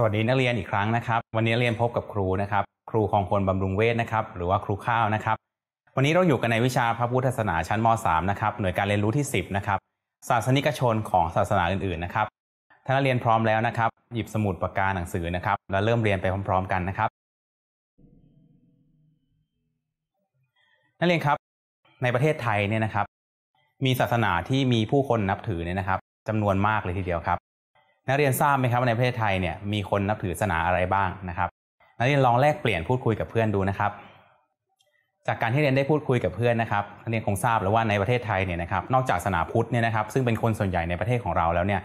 สวัสดีนักเรียนอีกครั้งนะครับวันนี้เรียนพบกับครูนะครับ ครูของคนบำรุงเวชนะครับ หรือว่าครูข้าวนะครับ วันนี้เราอยู่กันในวิชาพระพุทธศาสนาชั้นม .3 นะครับ หน่วยการเรียนรู้ที่10นะครับศาสนิกชนของศาสนาอื่นๆนะครับถ้านักเรียนพร้อมแล้วนะครับ หยิบสมุดปากกาหนังสือนะครับแล้วเริ่มเรียนไปพร้อม ๆ กันนะครับนักเรียนครับ ในประเทศไทยเนี่ยนะครับ มีศาสนาที่มีผู้คนนับถือเนี่ยนะครับจำนวนมากเลยทีเดียวครับนักเรียนทราบไหมครับว่าในประเทศไทยเนี่ยมีคนนับถือศาสนาอะไรบ้างนะครับนักเรียนลองแลกเปลี่ยนพูดคุยกับเพื่อนดูนะครับ จากการที่เรียนได้พูดคุยกับเพื่อนนะครับนักเรียนคงทราบแล้วว่าในประเทศไทยเนี่ยนะครับ นอกจากศาสนาพุทธเนี่ยนะครับ ซึ่งเป็นคนส่วนใหญ่ในประเทศของเราแล้วเนี่ย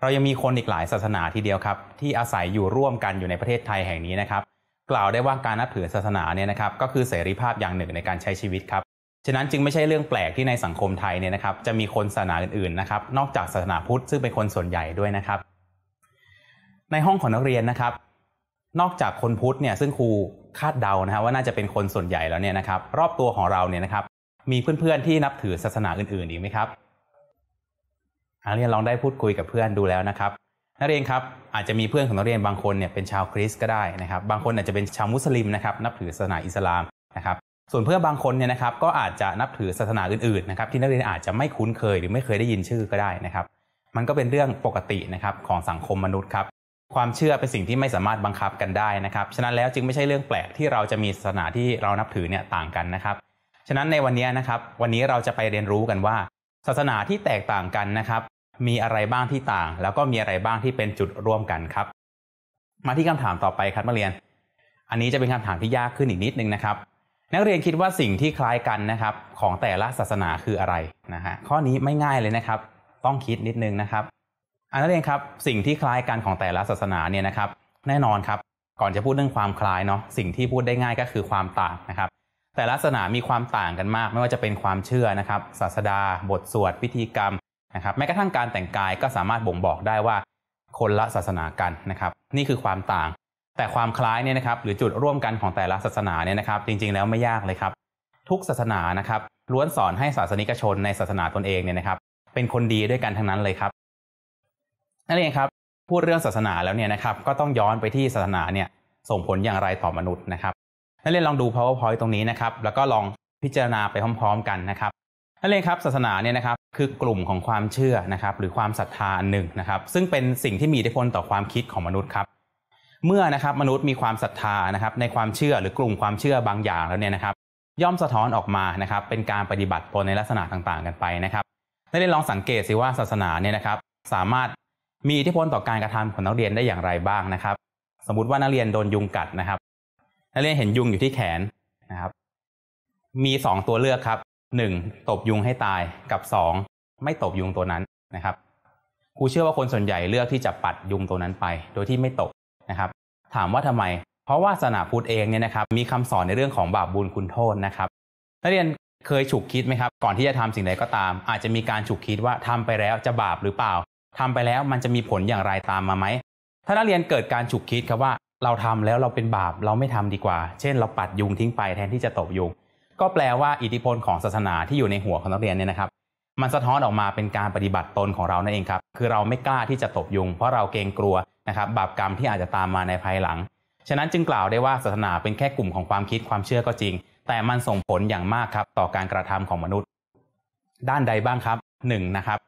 เรายังมีคนอีกหลายศาสนาทีเดียวครับที่อาศัยอยู่ร่วมกันอยู่ในประเทศไทยแห่งนี้นะครับ กล่าวได้ว่าการนับถือศาสนาเนี่ยนะครับ ก็คือเสรีภาพอย่างหนึ่งในการใช้ชีวิตครับฉะนั้นจึงไม่ใช่เรื่องแปลกที่ในสังคมไทยเนี่ยนะครับ จะมีคนศาสนาอื่นๆนะครับ นอกจากศาสนาพุทธซึ่งเป็นคนส่วนใหญ่ด้วยนะครับในห้องของนักเรียนนะครับ นอกจากคนพุทธเนี่ยซึ่งครูคาดเดานะฮะว่าน่าจะเป็นคนส่วนใหญ่แล้วเนี่ยนะครับ รอบตัวของเราเนี่ยนะครับ มีเพื่อนๆที่นับถือศาสนาอื่น ๆ อีกไหมครับนักเรียนลองได้พูดคุยกับเพื่อนดูแล้วนะครับนักเรียนครับอาจจะมีเพื่อนของนักเรียนบางคนเนี่ยเป็นชาวคริสต์ก็ได้นะครับบางคนอาจจะเป็นชาวมุสลิมนะครับ นับถือศาสนาอิสลามนะครับ ส่วนเพื่อนบางคนเนี่ยนะครับก็อาจจะนับถือศาสนาอื่นๆนะครับ ที่นักเรียนอาจจะไม่คุ้นเคย หรือไม่เคยได้ยินชื่อก็ได้นะครับ มันก็เป็นเรื่องปกตินะครับของสังคมมนุษย์ครับความเชื่อเป็นสิ่งที่ไม่สามารถบังคับกันได้นะครับ ฉะนั้นแล้วจึงไม่ใช่เรื่องแปลกที่เราจะมีศาสนาที่เรานับถือเนี่ยต่างกันนะครับ ฉะนั้นในวันนี้นะครับ วันนี้เราจะไปเรียนรู้กันว่า ศาสนาที่แตกต่างกันนะครับ มีอะไรบ้างที่ต่าง แล้วก็มีอะไรบ้างที่เป็นจุดร่วมกันครับ มาที่คำถามต่อไปครับนักเรียน อันนี้จะเป็นคำถามที่ยากขึ้นอีกนิดนึงนะครับ นักเรียนคิดว่าสิ่งที่คล้ายกันนะครับ ของแต่ละศาสนาคืออะไรนะฮะ ข้อนี้ไม่ง่ายเลยนะครับ ต้องคิดนิดนึงนะครับอันนั้นเองครับ สิ่งที่คล้ายกันของแต่ละศาสนาเนี่ยนะครับ แน่นอนครับก่อนจะพูดเรื่องความคล้ายเนาะสิ่งที่พูดได้ง่ายก็คือความต่างนะครับ แต่ละศาสนามีความต่างกันมากไม่ว่าจะเป็นความเชื่อนะครับ ศาสดา บทสวดพิธีกรรมนะครับแม้กระทั่งการแต่งกายก็สามารถบ่งบอกได้ว่า คนละศาสนากันนะครับ นี่คือความต่าง แต่ความคล้ายเนี่ยนะครับหรือจุดร่วมกันของแต่ละศาสนาเนี่ยนะครับ จริงๆ แล้วไม่ยากเลยครับ ทุกศาสนานะครับ ล้วนสอนให้ศาสนิกชนในศาสนาตนเองเนี่ยนะครับ เป็นคนดีด้วยกันทั้งนั้นเลยครับนั่นเองครับพูดเรื่องศาสนาแล้วเนี่ยนะครับก็ต้องย้อนไปที่ศาสนาเนี่ยส่งผลอย่างไรต่อมนุษย์นะครับนั่นเองลองดู powerpoint ตรงนี้นะครับ แล้วก็ลองพิจารณาไปพร้อม ๆ กันนะครับนั่นเองครับศาสนาเนี่ยนะครับคือกลุ่มของความเชื่อนะครับหรือความศรัทธาหนึ่งนะครับ ซึ่งเป็นสิ่งที่มีอิทธิพลต่อความคิดของมนุษย์ครับ เมื่อนะครับมนุษย์มีความศรัทธานะครับในความเชื่อหรือกลุ่มความเชื่อบางอย่างแล้วเนี่ยนะครับ ย่อมสะท้อนออกมานะครับ เป็นการปฏิบัติตนในลักษณะต่างๆ กันไปนะครับนักเลองสังเกตสิว่าศาสนาเนี่ยนะครับ สามารถมีอิทธิพลต่อการกระทำของนักเรียนได้อย่างไรบ้างนะครับ สมมุติว่านักเรียนโดนยุงกัดนะครับ นักเรียนเห็นยุงอยู่ที่แขนนะครับ มีสองตัวเลือกครับหนึ่งตบยุงให้ตายกับสองไม่ตบยุงตัวนั้นนะครับครูเชื่อว่าคนส่วนใหญ่เลือกที่จะปัดยุงตัวนั้นไป โดยที่ไม่ตบนะครับ ถามว่าทำไม เพราะว่าศาสนาพุทธเองเนี่ยนะครับ มีคำสอนในเรื่องของบาปบุญคุณโทษนะครับนักเรียนเคยฉุกคิดไหมครับ ก่อนที่จะทำสิ่งใดก็ตาม อาจจะมีการฉุกคิดว่าทำไปแล้วจะบาปหรือเปล่าทำไปแล้วมันจะมีผลอย่างไรตามมาไหมถ้านักเรียนเกิดการฉุกคิดครับว่า เราทำแล้วเราเป็นบาป เราไม่ทำดีกว่า เช่น เราปัดยุงทิ้งไปแทนที่จะตบยุง ก็แปลว่าอิทธิพลของศาสนาที่อยู่ในหัวของนักเรียนเนี่ยนะครับ มันสะท้อนออกมาเป็นการปฏิบัติตนของเรานั่นเองครับ คือเราไม่กล้าที่จะตบยุง เพราะเราเกรงกลัวนะครับ บาปกรรมที่อาจจะตามมาในภายหลังฉะนั้นจึงกล่าวได้ว่าศาสนาเป็นแค่กลุ่มของความคิดความเชื่อก็จริง แต่มันส่งผลอย่างมากครับต่อการกระทำของมนุษย์ ด้านใดบ้างครับ1นะครับ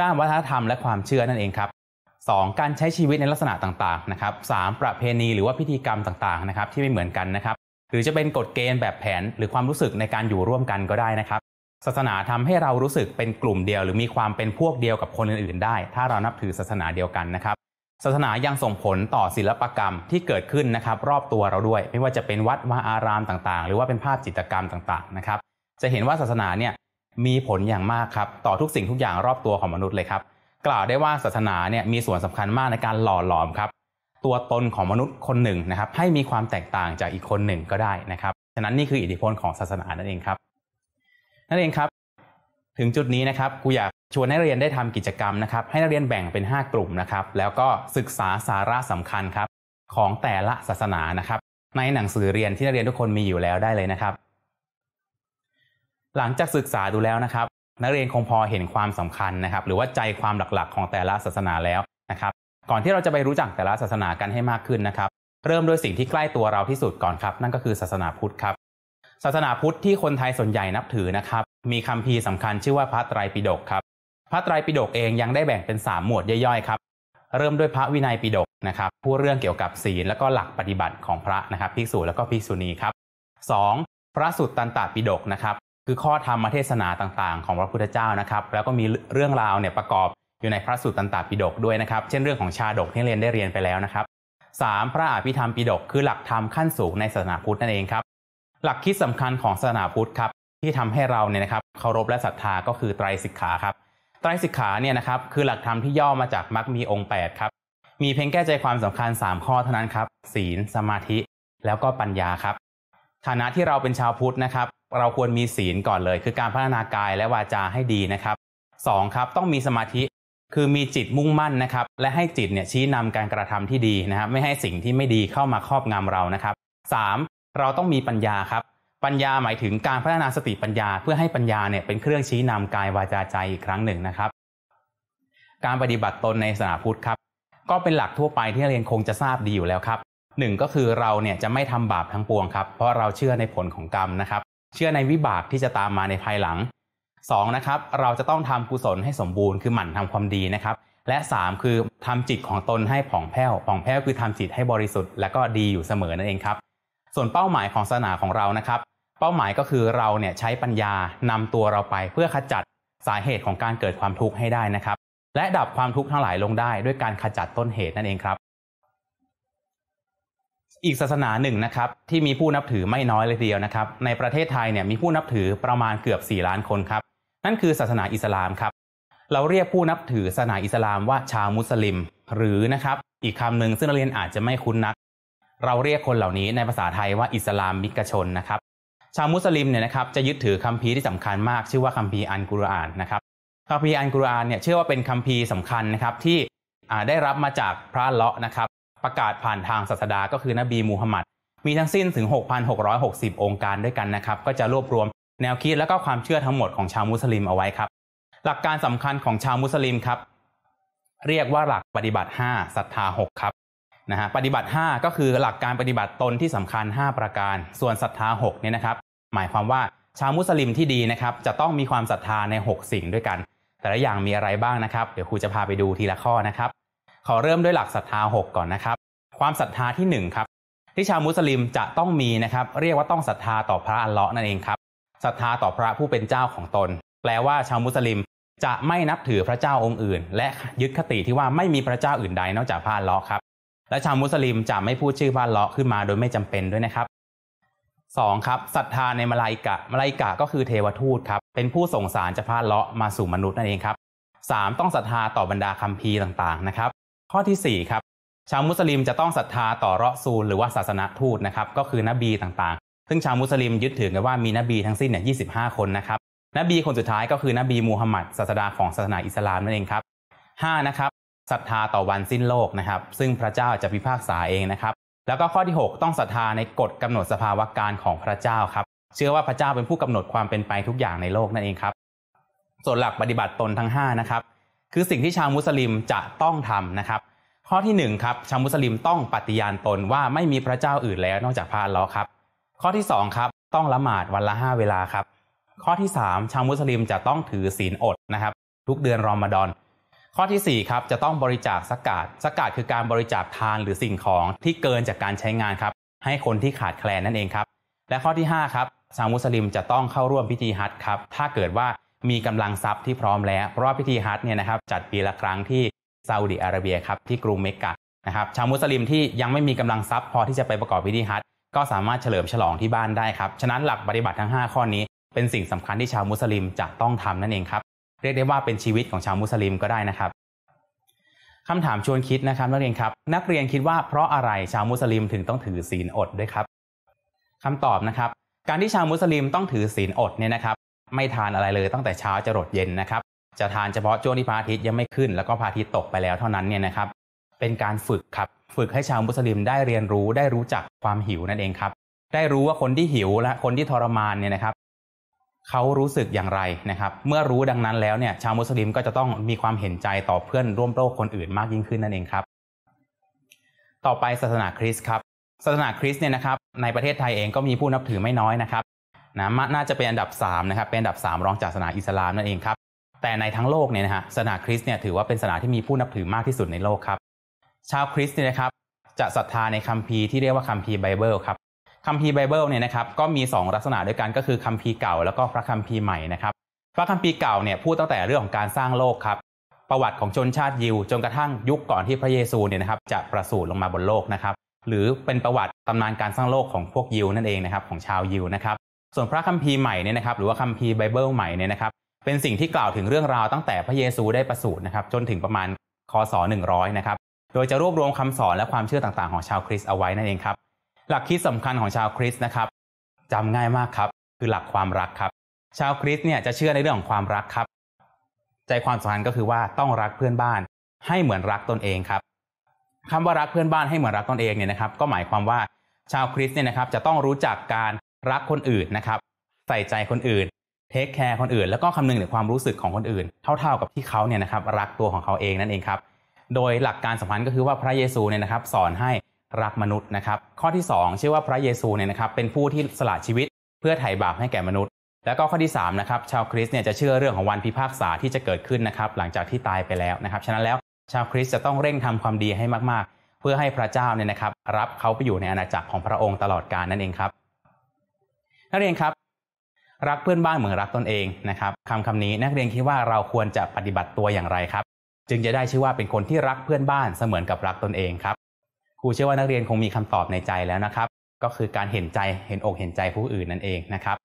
ด้านวัฒนธรรมและความเชื่อนั่นเองครับ 2. การใช้ชีวิตในลักษณะต่างๆนะครับ 3. ประเพณีหรือว่าพิธีกรรมต่างๆนะครับ ที่ไม่เหมือนกันนะครับหรือจะเป็นกฎเกณฑ์แบบแผนหรือความรู้สึกในการอยู่ร่วมกันก็ได้นะครับ ศาสนาทำให้เรารู้สึกเป็นกลุ่มเดียวหรือมีความเป็นพวกเดียวกับคนอื่นๆได้ ถ้าเรานับถือศาสนาเดียวกันนะครับ ศาสนายังส่งผลต่อศิลปกรรมที่เกิดขึ้นนะครับ รอบตัวเราด้วย ไม่ว่าจะเป็นวัดวาอารามต่างๆ หรือว่าเป็นภาพจิตรกรรมต่างๆนะครับ จะเห็นว่าศาสนาเนี่ยมีผลอย่างมากครับต่อทุกสิ่งทุกอย่างรอบตัวของมนุษย์เลยครับ กล่าวได้ว่าศาสนาเนี่ยมีส่วนสำคัญมากในการหล่อหลอมครับ ตัวตนของมนุษย์คนหนึ่งนะครับ ให้มีความแตกต่างจากอีกคนหนึ่งก็ได้นะครับ ฉะนั้นนี่คืออิทธิพลของศาสนานั่นเองครับ นั่นเองครับ ถึงจุดนี้นะครับ กูอยากชวนนักเรียนได้ทำกิจกรรมนะครับ ให้นักเรียนแบ่งเป็น 5 กลุ่มนะครับ แล้วก็ศึกษาสาระสำคัญครับของแต่ละศาสนานะครับ ในหนังสือเรียนที่นักเรียนทุกคนมีอยู่แล้วได้เลยนะครับหลังจากศึกษาดูแล้วนะครับนักเรียนคงพอเห็นความสำคัญนะครับ หรือว่าใจความหลักๆของแต่ละศาสนาแล้วนะครับ ก่อนที่เราจะไปรู้จักแต่ละศาสนากันให้มากขึ้นนะครับ เริ่มด้วยสิ่งที่ใกล้ตัวเราที่สุดก่อนครับ นั่นก็คือศาสนาพุทธครับ ศาสนาพุทธที่คนไทยส่วนใหญ่นับถือนะครับ มีคัมภีร์สำคัญชื่อว่าพระไตรปิฎกครับพระไตรปิฎกเองยังได้แบ่งเป็น3หมวดย่อยๆครับเริ่มด้วยพระวินัยปิฎกนะครับพูดเรื่องเกี่ยวกับศีลและก็หลักปฏิบัติของพระนะครับ ภิกษุและก็ภิกษุณีครับ 2. พระสุตตันตปิฎกนะครับคือข้อธรรมเทศนาต่างๆของพระพุทธเจ้านะครับ แล้วก็มีเรื่องราวเนี่ยประกอบอยู่ในพระสูตรตันตปิฎกด้วยนะครับ เช่นเรื่องของชาดก ที่เรียนได้เรียนไปแล้วนะครับ 3. พระอภิธรรมปิฎกคือหลักธรรมขั้นสูงในศาสนาพุทธนั่นเองครับ หลักคิดสำคัญของศาสนาพุทธครับ ที่ทำให้เราเนี่ยนะครับ เคารพและศรัทธาก็คือไตรสิกขาครับไตรสิกขาเนี่ยนะครับคือหลักธรรมที่ย่อมาจากมัรคมีองค์8ครับมีเพียงแก้ใจความสำคัญ 3 ข้อเท่านั้นครับ ศีล สมาธิแล้วก็ปัญญาครับฐานะที่เราเป็นชาวพุทธนะครับ เราควรมีศีลก่อนเลย คือการพัฒนากายและวาจาให้ดีนะครับสองครับต้องมีสมาธิคือมีจิตมุ่งมั่นนะครับและให้จิตเนี่ยชี้นำการกระทำที่ดีนะครับ ไม่ให้สิ่งที่ไม่ดีเข้ามาครอบงำเรานะครับ 3. เราต้องมีปัญญาครับ ปัญญาหมายถึงการพัฒนาสติปัญญาเพื่อให้ปัญญาเนี่ยเป็นเครื่องชี้นำกายวาจาใจอีกครั้งหนึ่งนะครับ การปฏิบัติตนในศาสนาพุทธครับก็เป็นหลักทั่วไปที่เรียนคงจะทราบดีอยู่แล้วครับหนึ่งก็คือเราเนี่ยจะไม่ทำบาปทั้งปวงครับ เพราะเราเชื่อในผลของกรรมนะครับ เชื่อในวิบากที่จะตามมาในภายหลัง 2. นะครับเราจะต้องทำกุศลให้สมบูรณ์ คือหมั่นทำความดีนะครับ และ 3 คือทำจิตของตนให้ผ่องแผ้ว ผ่องแผ้วคือทำจิตให้บริสุทธิ์และก็ดีอยู่เสมอนั่นเองครับ ส่วนเป้าหมายของศาสนาของเรานะครับ เป้าหมายก็คือเราเนี่ยใช้ปัญญานำตัวเราไปเพื่อขจัดสาเหตุของการเกิดความทุกข์ให้ได้นะครับ และดับความทุกข์ทั้งหลายลงได้ ด้วยการขจัดต้นเหตุนั่นเองครับอีกศาสนาหนึ่งนะครับที่มีผู้นับถือไม่น้อยเลยทีเดียวนะครับ ในประเทศไทยเนี่ยมีผู้นับถือประมาณเกือบ4ล้านคนครับนั่นคือศาสนาอิสลามครับ เราเรียกผู้นับถือศาสนาอิสลามว่าชาวมุสลิม หรือนะครับอีกคำหนึ่งซึ่งนักเรียนอาจจะไม่คุ้นนัก เราเรียกคนเหล่านี้ ในภาษาไทยว่าอิสลามมิกชนนะครับ ชาวมุสลิมเนี่ยนะครับจะยึดถือคัมภีร์ที่สำคัญมาก ชื่อว่าคัมภีร์อันกุรอานนะครับคัมภีร์อันกุรอานเนี่ยเชื่อว่าเป็นคัมภีร์สำคัญนะครับที่ได้รับมาจากพระเลาะนะครับประกาศผ่านทางศาสดา ก็คือนบีมูฮัมหมัดมีทั้งสิ้นถึง 6,660องค์การด้วยกันนะครับ ก็จะรวบรวมแนวคิดและก็ความเชื่อทั้งหมดของชาวมุสลิมเอาไว้ครับ หลักการสำคัญของชาวมุสลิมครับ เรียกว่าหลักปฏิบัติ 5ศรัทธา6ครับนะฮะปฏิบัติ 5 ก็คือหลักการปฏิบัติตนที่สำคัญ5 ประการ ส่วนศรัทธา6เนี่ยนะครับ หมายความว่าชาวมุสลิมที่ดีนะครับ จะต้องมีความศรัทธาใน 6 สิ่งด้วยกัน แต่ละอย่างมีอะไรบ้างนะครับ เดี๋ยวครูจะพาไปดูทีละข้อนะครับขอเริ่มด้วยหลักศรัทธา 6 ก่อนนะครับ ความศรัทธาที่1ครับที่ชาวมุสลิมจะต้องมีนะครับ เรียกว่าต้องศรัทธาต่อพระอัลเลาะห์นั่นเองครับศรัทธาต่อพระผู้เป็นเจ้าของตน แปลว่าชาวมุสลิมจะไม่นับถือพระเจ้าองค์อื่น และยึดคติที่ว่าไม่มีพระเจ้าอื่นใด นอกจากพระอัลเลาะห์ครับ และชาวมุสลิมจะไม่พูดชื่อพระอัลเลาะห์ขึ้นมาโดยไม่จำเป็นด้วยนะครับ 2. ครับศรัทธาในมลายกะมลายกะก็คือเทวทูตครับเป็นผู้ส่งสารจากพระอัลเลาะห์มาสู่มนุษย์นั่นเองครับ 3. ต้องศรัทธาต่อบรรดาคัมภีร์ต่าง ๆ นะครับข้อที่4ครับชาวมุสลิมจะต้องศรัทธาต่อเราะซูล หรือว่าศาสนาทูตนะครับ ก็คือนบีต่างๆ ซึ่งชาวมุสลิมยึดถือกันว่ามีนบีทั้งสิ้นเนี่ยยีคนนะครับนบีคนสุดท้ายก็คือนบีมูฮัมหมัดศาสดาของศาสนาอิสลามนั่นเองครับ5นะครับศรัทธาต่อวันสิ้นโลกนะครับ ซึ่งพระเจ้าจะพิพากษาเองนะครับ แล้วก็ข้อที่ 6 ต้องศรัทธาในกฎกำหนดสภาวะการของพระเจ้าครับเชื่อว่าพระเจ้าเป็นผู้กำหนดความเป็นไปทุกอย่างในโลกนั่นเองครับ ส่วนหลักปฏิบัติตนทั้ง5นะครับคือสิ่งที่ชาวมุสลิมจะต้องทำนะครับ ข้อที่ 1 ครับ ชาวมุสลิมต้องปฏิญาณตนว่าไม่มีพระเจ้าอื่นแล้วนอกจากพระอัลลอฮ์ครับข้อที่2ครับต้องละหมาดวันละ5เวลาครับข้อที่3ชาวมุสลิมจะต้องถือศีลอดนะครับ ทุกเดือนรอมฎอนข้อที่4ครับจะต้องบริจาคสกาดสกาดคือการบริจาคทานหรือสิ่งของที่เกินจากการใช้งานครับ ให้คนที่ขาดแคลนนั่นเองครับ และข้อที่5ครับชาวมุสลิมจะต้องเข้าร่วมพิธีฮัจญ์ครับถ้าเกิดว่ามีกำลังทรัพย์ที่พร้อมแล้วเพราะว่าพิธีฮัตเนี่ยนะครับจัดปีละครั้งที่ซาอุดีอาระเบียครับที่กรุงเมกกะนะครับชาวมุสลิมที่ยังไม่มีกำลังทรัพย์ พอที่จะไปประกอบพิธีฮัตก็สามารถเฉลิมฉลองที่บ้านได้ครับฉะนั้นหลักปฏิบัติทั้ง 5 ข้อนี้ เป็นสิ่งสำคัญที่ชาวมุสลิม จะต้องทำนั่นเองครับ เรียกได้ว่าเป็นชีวิตของชาวมุสลิมก็ได้นะครับคำถามชวนคิดนะครับนักเรียนครับ นักเรียนคิดว่าเพราะอะไรชาวมุสลิมถึงต้องถือศีลอดด้วยครับ คำตอบนะครับ การที่ชาวมุสลิมต้องถือศีลอดเนี่ยนะครับไม่ทานอะไรเลยตั้งแต่เช้าจะรดเย็นนะครับ จะทานเฉพาะช่วงที่พระอาทิตย์ยังไม่ขึ้นแล้วก็พระอาทิตย์ตกไปแล้วเท่านั้นเนี่ยนะครับ เป็นการฝึกครับฝึกให้ชาวมุสลิมได้เรียนรู้ได้รู้จักความหิวนั่นเองครับ ได้รู้ว่าคนที่หิวและคนที่ทรมานเนี่ยนะครับเขารู้สึกอย่างไรนะครับ เมื่อรู้ดังนั้นแล้วเนี่ย ชาวมุสลิมก็จะต้องมีความเห็นใจต่อเพื่อนร่วมโลกคนอื่นมากยิ่งขึ้นนั่นเองครับ ต่อไปศาสนาคริสต์ครับศาสนาคริสต์เนี่ยนะครับในประเทศไทยเองก็มีผู้นับถือไม่น้อยนะครับนะน่าจะเป็นอันดับ 3 นะครับ เป็นอันดับ 3 รองจากศาสนาอิสลามนั่นเองครับ แต่ในทั้งโลกเนี่ยนะฮะ ศาสนาคริสต์เนี่ยถือว่าเป็นศาสนาที่มีผู้นับถือมากที่สุดในโลกครับ ชาวคริสต์เนี่ยนะครับ จะศรัทธาในคัมภีร์ที่เรียกว่าคัมภีร์ไบเบิลครับ คัมภีร์ไบเบิลเนี่ยนะครับ ก็มี2ลักษณะด้วยกันก็คือคัมภีร์เก่า แล้วก็พระคัมภีร์ใหม่นะครับ พระคัมภีร์เก่าเนี่ยพูดตั้งแต่เรื่องของการสร้างโลกครับ ประวัติของชนชาติยิวจนกระทั่งยุคก่อนที่พระเยซูเนี่ยนะครับจะประสูติลงมาบนโลกนะครับ หรือเป็นประวัติตำนานการสร้างโลกของพวกยิวนั่นเองนะครับของชาวยิวนะครับส่วนพระคัมภีร์ใหม่เนี่ยนะครับหรือว่าคัมภีร์ไบเบิลใหม่เนี่ยนะครับเป็นสิ่งที่กล่าวถึงเรื่องราวตั้งแต่พระเยซูได้ประสูตินะครับจนถึงประมาณคศ100นะครับโดยจะรวบรวมคำสอนและความเชื่อต่างๆของชาวคริสต์เอาไว้นั่นเองครับหลักคิดสำคัญของชาวคริสต์นะครับจำง่ายมากครับ คือหลักความรักครับ ชาวคริสต์เนี่ยจะเชื่อในเรื่องของความรักครับ ใจความสำคัญก็คือว่าต้องรักเพื่อนบ้านให้เหมือนรักตนเองครับ คำว่ารักเพื่อนบ้านให้เหมือนรักตนเองเนี่ยนะครับ ก็หมายความว่าชาวคริสต์เนี่ยนะครับจะต้องรู้จักการรักคนอื่นนะครับ ใส่ใจคนอื่น เทคแคร์คนอื่น แล้วก็คำนึงถึงความรู้สึกของคนอื่น เท่าๆ กับที่เขาเนี่ยนะครับรักตัวของเขาเองนั่นเองครับ โดยหลักการสำคัญก็คือว่าพระเยซูเนี่ยนะครับ สอนให้รักมนุษย์นะครับข้อที่ 2 ชื่อว่าพระเยซูเนี่ยนะครับเป็นผู้ที่สละชีวิต เพื่อไถ่บาปให้แก่มนุษย์ แล้วก็ข้อที่3นะครับชาวคริสต์เนี่ยจะเชื่อเรื่องของวันพิพากษาที่จะเกิดขึ้นนะครับหลังจากที่ตายไปแล้วนะครับฉะนั้นแล้วชาวคริสต์จะต้องเร่งทำความดีให้มากๆ เพื่อให้พระเจ้าเนี่ยนะครับรับเขาไปอยู่ในอาณาจักรของพระองค์ตลอดกาลนั่นเองครับนักเรียนครับรักเพื่อนบ้านเหมือนรักตนเองนะครับคำคำนี้นักเรียนคิดว่าเราควรจะปฏิบัติตัวอย่างไรครับ จึงจะได้ชื่อว่าเป็นคนที่รักเพื่อนบ้านเสมือนกับรักตนเองครับครูเชื่อว่านักเรียนคงมีคำตอบในใจแล้วนะครับ ก็คือการเห็นใจเห็น อกเห็นใจผู้อื่นนั่นเองนะครับ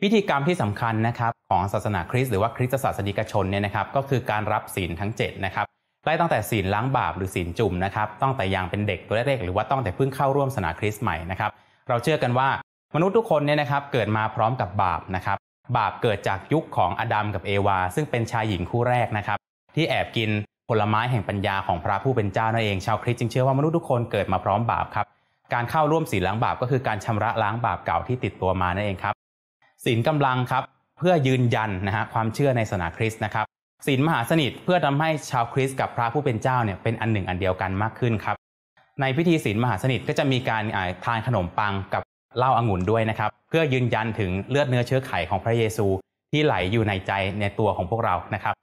พิธีกรรมที่สำคัญนะครับของศาสนาคริสต์หรือว่าคริสตศาสนิกชนเนี่ยนะครับ ก็คือการรับศีลทั้ง7นะครับไล่ตั้งแต่ศีลล้างบาปหรือศีลจุ่มนะครับตั้งแต่ยังเป็นเด็กตัวเล็กๆหรือว่าตั้งแต่เพิ่งเข้าร่วมศาสนาคริสต์ใหม่นะครับเราเชื่อกันว่ามนุษย์ทุกคนเนี่ยนะครับเกิดมาพร้อมกับบาปนะครับบาปเกิดจากยุคของอดัมกับเอวา ซึ่งเป็นชายหญิงคู่แรกนะครับ ที่แอบกินผลไม้แห่งปัญญาของพระผู้เป็นเจ้านั่นเองชาวคริสต์จึงเชื่อว่ามนุษย์ทุกคนเกิดมาพร้อมบาปครับการเข้าร่วมศีลล้างบาปก็คือการชำระล้างบาปเก่าที่ติดตัวมานั่นเองครับศีลกำลังครับเพื่อยืนยันนะฮะความเชื่อในศาสนาคริสต์นะครับศีลมหาสนิทเพื่อทำให้ชาวคริสต์กับพระผู้เป็นเจ้าเนี่ยเป็นอันหนึ่งอันเดียวกันมากขึ้นครับ ในพิธีศีลมหาสนิทก็จะมีการทานขนมปังกับเล่าอางุ่นด้วยนะครับ เพื่อยืนยันถึงเลือดเนื้อเชื้อไขของพระเยซูที่ไหลอยู่ในใจในตัวของพวกเรานะครับ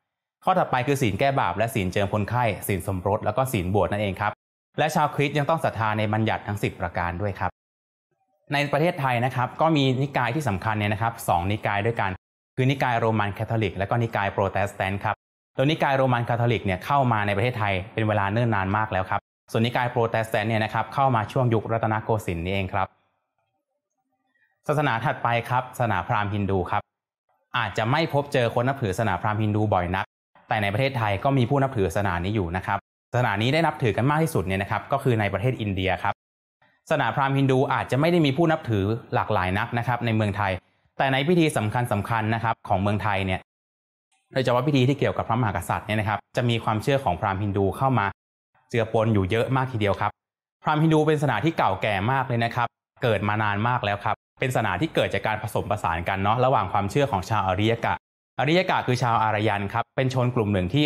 ข้อถัดไปคือศีลแก้บาปและศีลเจิมคนไข้ศีลสมรส แล้วก็ศีลบวชนั่นเองครับ และชาวคริสต์ยังต้องศรัทธาในบัญญัติทั้ง 10 ประการด้วยครับ ในประเทศไทยนะครับ ก็มีนิกายที่สำคัญเนี่ยนะครับสนิกายด้วยกัน คือนิกายโรมันคาทอลิก และก็นิกายโปรเตสแตนต์ครับแล้วนิกายโรมันคาทอลิกเนี่ยเข้ามาในประเทศไทย เป็นเวลาเนิ่นนานมากแล้วครับส่วนนิกายโปรเตสแตนต์เนี่ยนะครับเข้ามาช่วงยุครัตนโกสินทร์นี่เองครับศาสนาถัดไปครับศาสนาพราหมณ์ฮินดูครับ อาจจะไม่พบเจอคนนับถือศาสนาพราหมณ์ฮินดูบ่อยนัก แต่ในประเทศไทยก็มีผู้นับถือศาสนานี้อยู่นะครับศาสนานี้ได้นับถือกันมากที่สุดเนี่ยนะครับ ก็คือในประเทศอินเดียครับศาสนาพราหมณ์ฮินดูอาจจะไม่ได้มีผู้นับถือหลากหลายนักนะครับในเมืองไทย แต่ในพิธีสำคัญสำคัญนะครับของเมืองไทยเนี่ยโดยเฉพาะพิธีที่เกี่ยวกับพระมหากษัตริย์เนี่ยนะครับ จะมีความเชื่อของพราหมณ์ฮินดูเข้ามาเจือปนอยู่เยอะมากทีเดียวครับพราหมณ์ฮินดูเป็นศาสนาที่เก่าแก่มากเลยนะครับ เกิดมานานมากแล้วครับเป็นศาสนาที่เกิดจากการผสมผสานกันเนาะระหว่างความเชื่อของชาวอาริยกะ อาริยกะคือชาวอารยันครับเป็นชนกลุ่มหนึ่งที่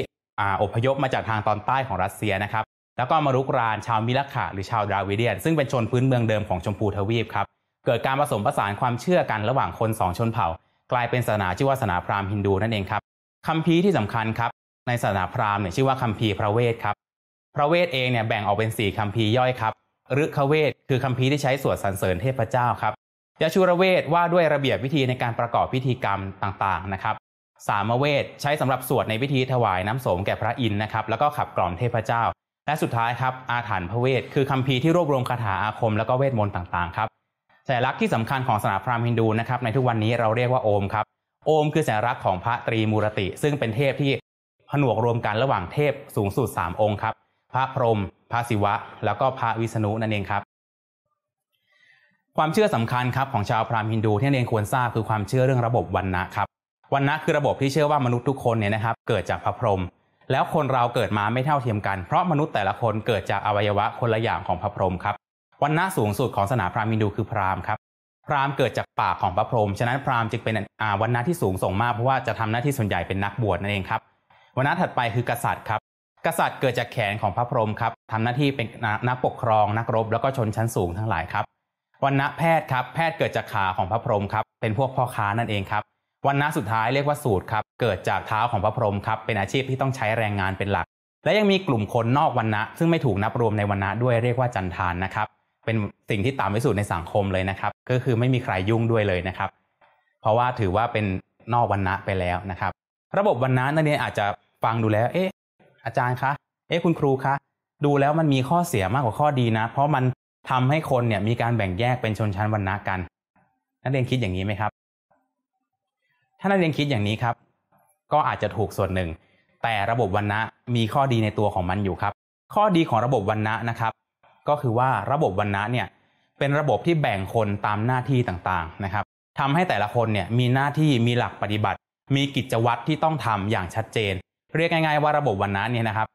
อพยพมาจากทางตอนใต้ของรัสเซียนะครับแล้วก็มารุกรานชาวมิลขะหรือชาวดาวิเดียน ซึ่งเป็นชนพื้นเมืองเดิมของชมพูทวีปครับเกิดการผสมผสานความเชื่อกันระหว่างคนสองชนเผ่ากลายเป็นศาสนาชื่อว่าศาสนาพราหมณ์ฮินดูนั่นเองครับคัมภีร์ที่สำคัญครับในศาสนาพราหมณ์เนี่ยชื่อว่าคัมภีร์พระเวทครับพระเวทเองเนี่ยแบ่งออกเป็น4คัมภีร์ย่อยครับฤคเวทคือคัมภีร์ที่ใช้สวดสรรเสริญเทพเจ้าครับยาชูระเวท ว่าด้วยระเบียบวิธีในการประกอบพิธีกรรมต่างๆนะครับ สามเวทใช้สำหรับสวดในพิธีถวายน้ำสมแก่พระอินทร์นะครับแล้วก็ขับกล่อมเทพเจ้า และสุดท้ายครับอาถรรพ์พระเวท คือคัมภีร์ที่รวบรวมคาถาอาคม แล้วก็เวทมนต์ต่างๆครับสัญลักษณ์ที่สำคัญของศาสนาพราหมณ์ฮินดูนะครับในทุกวันนี้เราเรียกว่าโอมครับโอมคือสัญลักษณ์ของพระตรีมูรติ ซึ่งเป็นเทพที่ผนวกรวมกันระหว่างเทพสูงสุด3องค์ครับพระพรหมพระศิวะ แล้วก็พระวิษณุนั่นเองครับความเชื่อสำคัญครับของชาวพราหมณ์ฮินดูที่เรียนควรทราบคือความเชื่อเรื่องระบบวันนะครับ วันนะคือระบบที่เชื่อว่ามนุษย์ทุกคน เนี่ยนะครับ เกิดจากพระพรหม แล้วคนเราเกิดมาไม่เท่าเทียมกันเพราะมนุษย์แต่ละคนเกิดจากอวัยวะคนละอย่างของพระพรหมครับ วันนะสูงสุดของศาสนาพราหมณ์ฮินดูคือพราหมณ์ครับ พราหมณ์เกิดจากปากของพระพรหม ฉะนั้นพราหมณ์จึงเป็นวันนะที่สูงส่งมาก เพราะว่าจะทำหน้าที่ส่วนใหญ่เป็นนักบวชนั่นเองครับวันนะถัดไปคือกษัตริย์ครับ กษัตริย์เกิดจากแขนของพระพรหมครับทำหน้าที่เป็นนักปกครองนักรบ แล้วก็ชนชั้นสูงทั้งหลายครับวันณะแพทย์ครับแพทย์เกิดจากขาของพระพรหมครับเป็นพวกพ่อค้านั่นเองครับวันณะสุดท้ายเรียกว่าสูตรครับ เกิดจากเท้าของพระพรหมครับเป็นอาชีพที่ต้องใช้แรงงานเป็นหลัก และยังมีกลุ่มคนนอกวันณะซึ่งไม่ถูกนับรวมในวันณะด้วยเรียกว่าจันทานนะครับเป็นสิ่งที่ตามไปสู่ในสังคมเลยนะครับก็คือไม่มีใครยุ่งด้วยเลยนะครับเพราะว่าถือว่าเป็นนอกวันณะไปแล้วนะครับระบบวันณะนันเอียอาจจะฟังดูแล้วเอ๊ะอาจารย์คะเอ๊ะคุณครูคะดูแล้วมันมีข้อเสียมากกว่าข้อดีนะ เพราะมันทำให้คนเนี่ยมีการแบ่งแยกเป็นชนชั้นวรรณะกัน นักเรียนคิดอย่างนี้ไหมครับ ถ้านักเรียนคิดอย่างนี้ครับ ก็อาจจะถูกส่วนหนึ่ง แต่ระบบวรรณะมีข้อดีในตัวของมันอยู่ครับ ข้อดีของระบบวรรณะนะครับ ก็คือว่าระบบวรรณะเนี่ย เป็นระบบที่แบ่งคนตามหน้าที่ต่างๆนะครับ ทำให้แต่ละคนเนี่ยมีหน้าที่มีหลักปฏิบัติ มีกิจวัตรที่ต้องทำอย่างชัดเจน เรียกง่าย ๆว่าระบบวรรณะเนี่ยนะครับ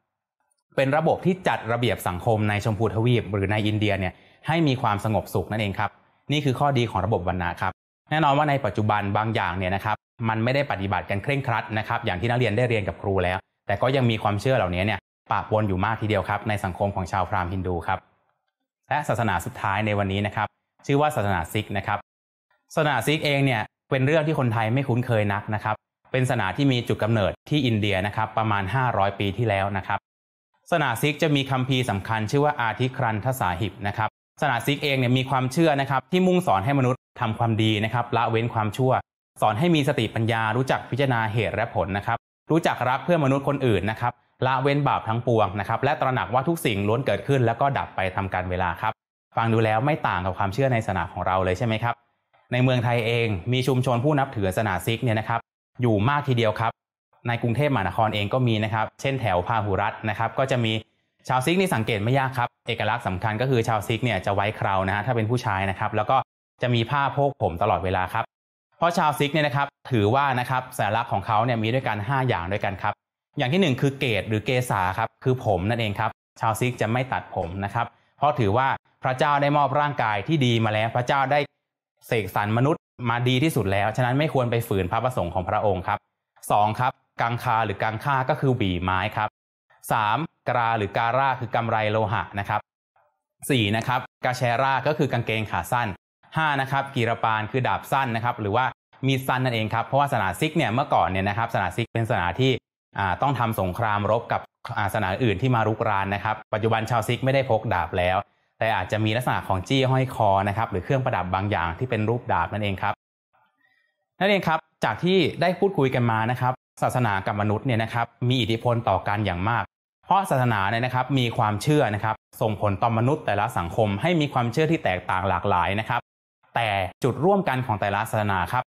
เป็นระบบที่จัดระเบียบสังคม ในชมพูทวีปหรือในอินเดียเนี่ยให้มีความสงบสุขนั่นเองครับ นี่คือข้อดีของระบบวัรนะครับแน่นอนว่าในปัจจุบันบางอย่างเนี่ยนะครับ มันไม่ได้ปฏิบัติกันเคร่งครัดนะครับอย่างที่นักเรียนได้เรียนกับครูแล้ว แต่ก็ยังมีความเชื่อเหล่านี้เนี่ยปะปนอยู่มากทีเดียวครับ ในสังคมของชาวพราหมณ์ฮินดูครับ และศาสนาสุดท้ายในวันนี้นะครับ ชื่อว่าศาสนาซิกนะครับศาสนาซิกเองเนี่ยเป็นเรื่องที่คนไทยไม่คุ้นเคยนักนะครับ เป็นศาสนาที่มีจุดกำเนิดที่อินเดียนะครับประมาณ 500 ปีที่แล้วนะครับสนาซิกจะมีคัมภีร์สำคัญชื่อว่าอาทิครันทสาหิบ นะครับศาสนาซิกเองเนี่ยมีความเชื่อนะครับ ที่มุ่งสอนให้มนุษย์ทำความดีนะครับ ละเว้นความชั่ว สอนให้มีสติปัญญารู้จักพิจารณาเหตุและผลนะครับรู้จักรักเพื่อมนุษย์คนอื่นนะครับละเว้นบาปทั้งปวงนะครับและตระหนักว่าทุกสิ่งล้วนเกิดขึ้น แล้วก็ดับไปทำการเวลาครับ ฟังดูแล้วไม่ต่างกับความเชื่อในศาสนาของเราเลยใช่ไหมครับ ในเมืองไทยเอง มีชุมชนผู้นับ ถือศาสนาซิกเนี่ยนะครับ อยู่มากทีเดียวครับในกรุงเทพมหานครเองก็มีนะครับ เช่นแถวพาหุรัตนะครับ ก็จะมีชาวซิกนี่สังเกตไม่ยากครับเอกลักษณ์สำคัญก็คือชาวซิกเนี่ยจะไว้คราวนะฮะถ้าเป็นผู้ชายนะครับ แล้วก็จะมีผ้าโพกผมตลอดเวลาครับ เพราะชาวซิกเนี่ยนะครับถือว่านะครับสัญลักษณ์ของเขาเนี่ยมีด้วยกัน 5 อย่างด้วยกันครับ อย่างที่ 1 คือเกศหรือเกษาครับ คือผมนั่นเองครับ ชาวซิกจะไม่ตัดผมนะครับ เพราะถือว่าพระเจ้าได้มอบร่างกายที่ดีมาแล้วพระเจ้าได้เสกสรรมนุษย์มาดีที่สุดแล้ว ฉะนั้นไม่ควรไปฝืนพระประสงค์ของพระองค์ครับ2ครับกังคาหรือกังค่าก็คือหวีไม้ครับ 3. กราหรือการ่าคือกำไรโลหะนะครับ 4 นะครับ กาแชร่าก็คือกางเกงขาสั้น5นะครับกีรปานคือดาบสั้นนะครับ หรือว่ามีสั้นนั่นเองครับเพราะว่าสนาซิกเนี่ยเมื่อก่อนเนี่ยนะครับ สนาซิกเป็นสนาที่ต้องทำสงครามรบกับสนาอื่นที่มารุกรานนะครับปัจจุบันชาวซิกไม่ได้พกดาบแล้ว แต่อาจจะมีลักษณะของจี้ห้อยคอนะครับหรือเครื่องประดับบางอย่างที่เป็นรูปดาบนั่นเองครับนั่นเองครับจากที่ได้พูดคุยกันมานะครับศาสนากับมนุษย์เนี่ยนะครับมีอิทธิพลต่อกันอย่างมาก เพราะศาสนาเนี่ยนะครับมีความเชื่อนะครับส่งผลต่อมนุษย์แต่ละสังคมให้มีความเชื่อที่แตกต่างหลากหลายนะครับ แต่จุดร่วมกันของแต่ละศาสนาครับ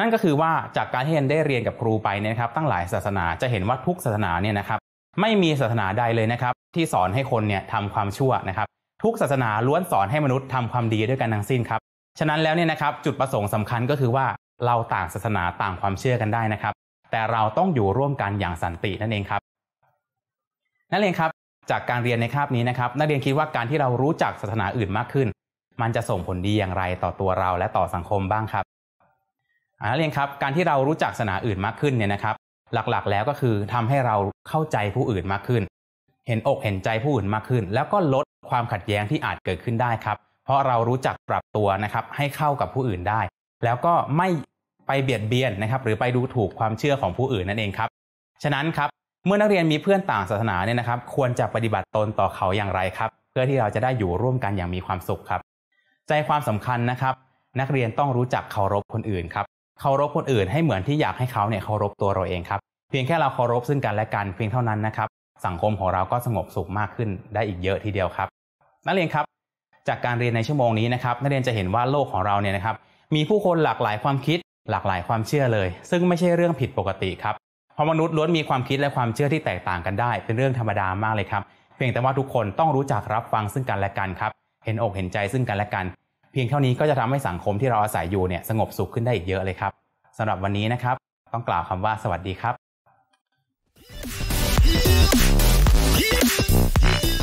นั่นก็คือว่าจากการที่เรนได้เรียนกับครูไปนะครับตั้งหลายศาสนาจะเห็นว่าทุกศาสนาเนี่ยนะครับไม่มีศาสนาใดเลยนะครับที่สอนให้คนเนี่ยทำความชั่วนะครับทุกศาสนาล้วนสอนให้มนุษย์ทำความดีด้วยกันทั้งสิ้นครับฉะนั้นแล้วเนี่ยนะครับจุดประสงค์สำคัญก็คือว่าเราต่างศาสนาต่างความเชื่อกันได้นะครับแต่เราต้องอยู่ร่วมกันอย่างสันตินั่นเองครับ นั่นเองครับจากการเรียนในคาบนี้นะครับ นักเรียนคิดว่าการที่เรารู้จักศาสนาอื่นมากขึ้น มันจะส่งผลดีอย่างไรต่อตัวเราและต่อสังคมบ้างครับนักเรียนครับการที่เรารู้จักศาสนาอื่นมากขึ้นเนี่ยนะครับ หลักๆ แล้วก็คือทำให้เราเข้าใจผู้อื่นมากขึ้น เห็นอกเห็นใจผู้อื่นมากขึ้น แล้วก็ลดความขัดแย้งที่อาจเกิดขึ้นได้ครับ เพราะเรารู้จักปรับตัวนะครับ ให้เข้ากับผู้อื่นได้ แล้วก็ไม่ไปเบียดเบียนนะครับ หรือไปดูถูกความเชื่อของผู้อื่นนั่นเองครับฉะนั้นครับเมื่อนักเรียนมีเพื่อน ต่างศาสนาเนี่ยนะครับ ควรจะปฏิบัติตนต่อเขาอย่างไรครับเพื่อที่เราจะได้อยู่ร่วมกันอย่างมีความสุขครับ ใจความสำคัญนะครับ นักเรียนต้องรู้จักเคารพคนอื่นครับเคารพคนอื่นให้เหมือนที่อยากให้เขาเนี่ยเคารพตัวเราเองครับเพียงแค่เราเคารพซึ่งกันและกันเพียงเท่านั้นนะครับ สังคมของเราก็สงบสุขมากขึ้นได้อีกเยอะทีเดียวครับ นักเรียนครับ จากการเรียนในชั่วโมงนี้นะครับ นักเรียนจะเห็นว่าโลกของเราเนี่ยนะครับมีผู้คนหลากหลายความคิดหลากหลายความเชื่อเลยซึ่งไม่ใช่เรื่องผิดปกติครับเพราะมนุษย์ล้วนมีความคิดและความเชื่อที่แตกต่างกันได้เป็นเรื่องธรรมดามากเลยครับเพียงแต่ว่าทุกคนต้องรู้จักรับฟังซึ่งกันและกันครับ เห็นอกเห็นใจซึ่งกันและกัน เพียงเท่านี้ก็จะทำให้สังคมที่เราอาศัยอยู่เนี่ยสงบสุขขึ้นได้อีกเยอะเลยครับ สำหรับวันนี้นะครับ ต้องกล่าวคำว่าสวัสดีครับ